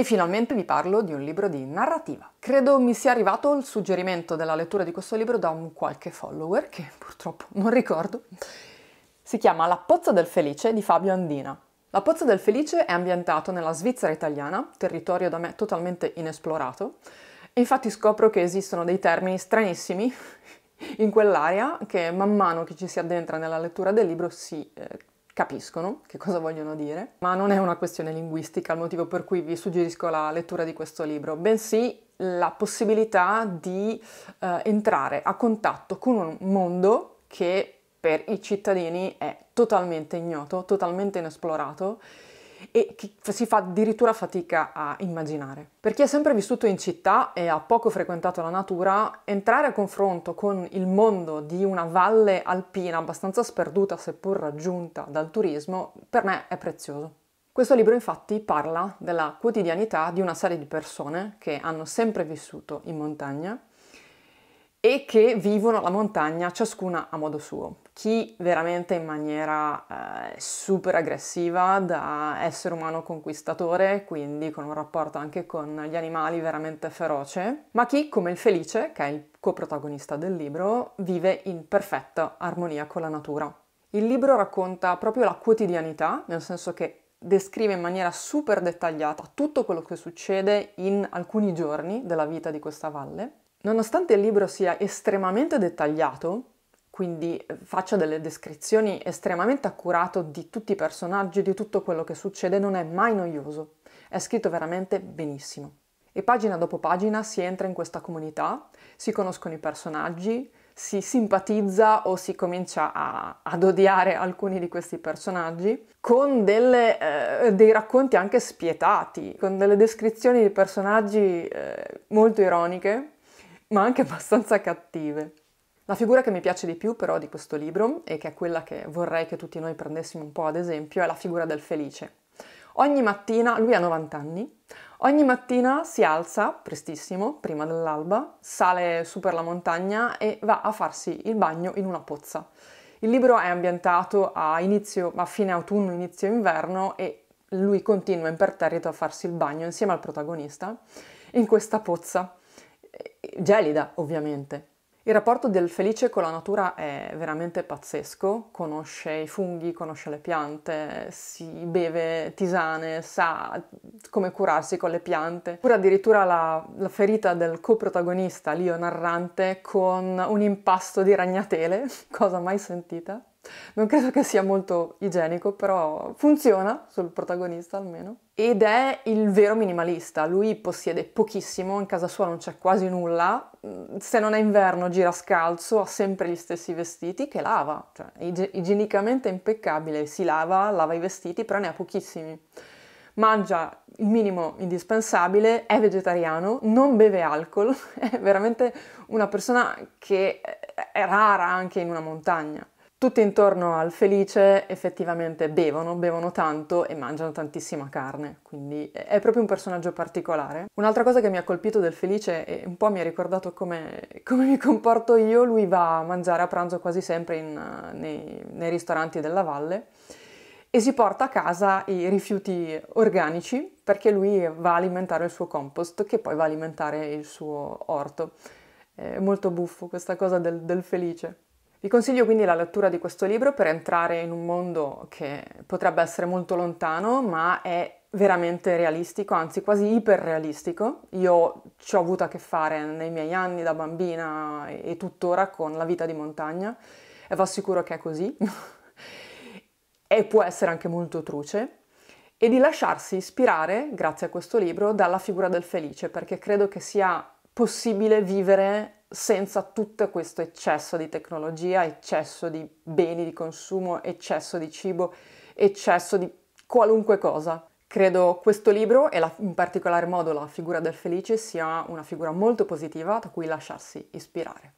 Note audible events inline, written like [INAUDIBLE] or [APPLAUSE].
E finalmente vi parlo di un libro di narrativa. Credo mi sia arrivato il suggerimento della lettura di questo libro da un qualche follower, che purtroppo non ricordo. Si chiama La pozza del felice di Fabio Andina. La pozza del felice è ambientato nella Svizzera italiana, territorio da me totalmente inesplorato. Infatti scopro che esistono dei termini stranissimi [LAUGHS] in quell'area che man mano che ci si addentra nella lettura del libro si eh, capiscono che cosa vogliono dire, ma non è una questione linguistica il motivo per cui vi suggerisco la lettura di questo libro, bensì la possibilità di eh, entrare a contatto con un mondo che per i cittadini è totalmente ignoto, totalmente inesplorato e che si fa addirittura fatica a immaginare. Per chi è sempre vissuto in città e ha poco frequentato la natura, entrare a confronto con il mondo di una valle alpina abbastanza sperduta seppur raggiunta dal turismo, per me è prezioso. Questo libro infatti parla della quotidianità di una serie di persone che hanno sempre vissuto in montagna e che vivono la montagna ciascuna a modo suo. Chi veramente in maniera eh, super aggressiva da essere umano conquistatore, quindi con un rapporto anche con gli animali veramente feroce, ma chi come il Felice, che è il coprotagonista del libro, vive in perfetta armonia con la natura. Il libro racconta proprio la quotidianità, nel senso che descrive in maniera super dettagliata tutto quello che succede in alcuni giorni della vita di questa valle Nonostante il libro sia estremamente dettagliato, quindi eh, faccia delle descrizioni estremamente accurate di tutti i personaggi, di tutto quello che succede, non è mai noioso. È scritto veramente benissimo. E pagina dopo pagina si entra in questa comunità, si conoscono i personaggi, si simpatizza o si comincia a, ad odiare alcuni di questi personaggi, con delle, eh, dei racconti anche spietati, con delle descrizioni di personaggi eh, molto ironiche ma anche [LAUGHS] abbastanza cattive. La figura che mi piace di più però di questo libro, e che è quella che vorrei che tutti noi prendessimo un po' ad esempio, è la figura del felice. Ogni mattina, lui ha 90 anni, ogni mattina si alza prestissimo, prima dell'alba, sale su per la montagna e va a farsi il bagno in una pozza. Il libro è ambientato a, inizio, a fine autunno, inizio inverno e lui continua imperterrito a farsi il bagno insieme al protagonista in questa pozza eh, gelida ovviamente. Il rapporto del felice con la natura è veramente pazzesco, conosce i funghi, conosce le piante, si beve tisane, sa come curarsi con le piante, cura addirittura la, la ferita del coprotagonista, Lio narrante, con un impasto di ragnatele, [LAUGHS] cosa mai sentita non credo che sia molto igienico, però funziona sul protagonista almeno. Ed è il vero minimalista, lui possiede pochissimo, in casa sua non c'è quasi nulla, mm, se non è inverno gira scalzo, ha sempre gli stessi vestiti che lava, cioè ig- igienicamente impeccabile, si lava, lava i vestiti, però ne ha pochissimi mangia il minimo indispensabile, è vegetariano, non beve alcol, [LAUGHS] è veramente una persona che è rara anche in una montagna. Tutti intorno al felice effettivamente bevono, bevono tanto e mangiano tantissima carne, quindi è proprio un personaggio particolare. Un'altra cosa che mi ha colpito del felice e un po' mi ha ricordato come, come mi comporto io, lui va a mangiare a pranzo quasi sempre in, nei, nei ristoranti della valle e si porta a casa i rifiuti organici perché lui va a alimentare il suo compost che poi va a alimentare il suo orto. È molto buffo questa cosa del, del felice. Vi consiglio quindi la lettura di questo libro per entrare in un mondo che potrebbe essere molto lontano, ma è veramente realistico, anzi quasi iperrealistico. Io ci ho avuto a che fare nei miei anni da bambina e tuttora con la vita di montagna e vi assicuro che è così. [LAUGHS] e può essere anche molto truce e di lasciarsi ispirare, grazie a questo libro, dalla figura del felice, perché credo che sia possibile vivere senza tutto questo eccesso di tecnologia, eccesso di beni di consumo, eccesso di cibo, eccesso di qualunque cosa. Credo questo libro e la, in particolar modo la figura del felice sia una figura molto positiva da cui lasciarsi ispirare.